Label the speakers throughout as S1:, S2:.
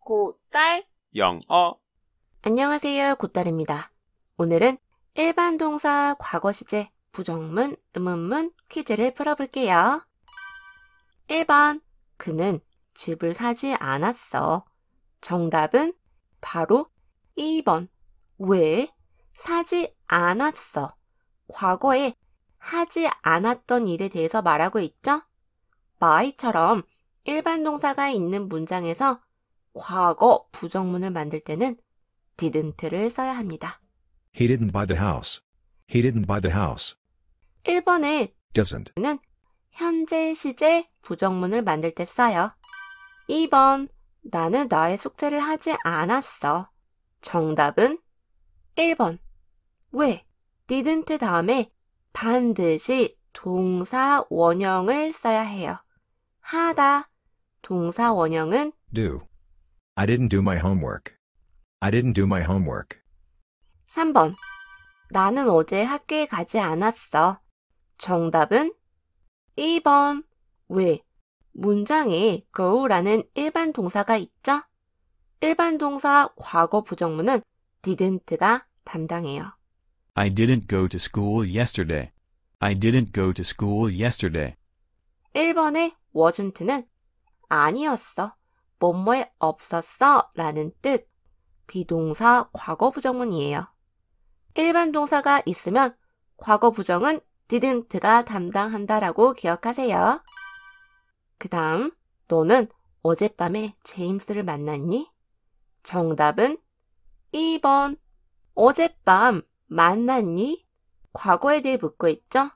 S1: 고딸 영어 안녕하세요. 곧딸입니다. 오늘은 일반 동사 과거 시제 부정문, 음음문 퀴즈를 풀어볼게요. 1번 그는 집을 사지 않았어. 정답은 바로 2번 왜 사지 않았어. 과거에 하지 않았던 일에 대해서 말하고 있죠? 마이처럼 일반 동사가 있는 문장에서 과거 부정문을 만들 때는 didn't를 써야 합니다. He didn't buy the house. He didn't buy the house. 1번에 doesn't 는 현재 시제 부정문을 만들 때 써요. 2번 나는 나의 숙제를 하지 않았어. 정답은 1번 왜? didn't 다음에 반드시 동사 원형을 써야 해요. 하다 동사 원형은 do I didn't do my homework. I didn't do my homework. 3번. 나는 어제 학교에 가지 않았어. 정답은 2번. 왜? 문장에 go라는 일반 동사가 있죠? 일반 동사 과거 부정문은 didn't가 담당해요. I didn't go to school yesterday. I didn't go to school yesterday. 1번의 wasn't는 아니었어. 뭐뭐에 없었어 라는 뜻. 비동사 과거 부정문이에요. 일반 동사가 있으면 과거 부정은 didn't가 담당한다라고 기억하세요. 그 다음, 너는 어젯밤에 제임스를 만났니? 정답은 2번. 어젯밤 만났니? 과거에 대해 묻고 있죠?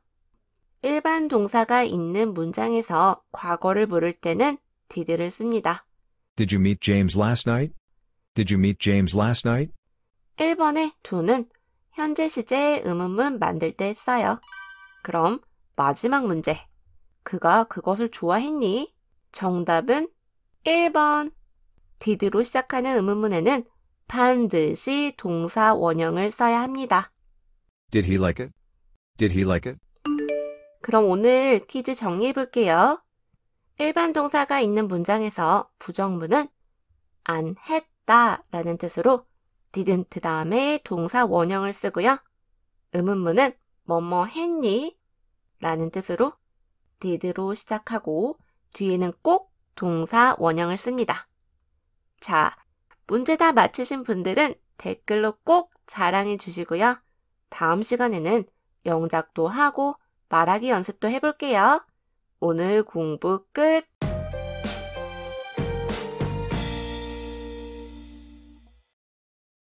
S1: 일반 동사가 있는 문장에서 과거를 부를 때는 did를 씁니다. Did you meet James last night? Did you meet James last night? 1번의 do는 현재 시제 의문문 만들 때 써요. 그럼 마지막 문제. 그가 그것을 좋아했니? 정답은 1번. did로 시작하는 의문문에는 반드시 동사 원형을 써야 합니다. Did he like it? Did he like it? 그럼 오늘 퀴즈 정리해 볼게요. 일반 동사가 있는 문장에서 부정문은 안 했다 라는 뜻으로 didn't 그 다음에 동사 원형을 쓰고요. 의문문은 뭐뭐 했니? 라는 뜻으로 did로 시작하고 뒤에는 꼭 동사 원형을 씁니다. 자, 문제 다 맞히신 분들은 댓글로 꼭 자랑해 주시고요. 다음 시간에는 영작도 하고 말하기 연습도 해볼게요. 오늘 공부 끝!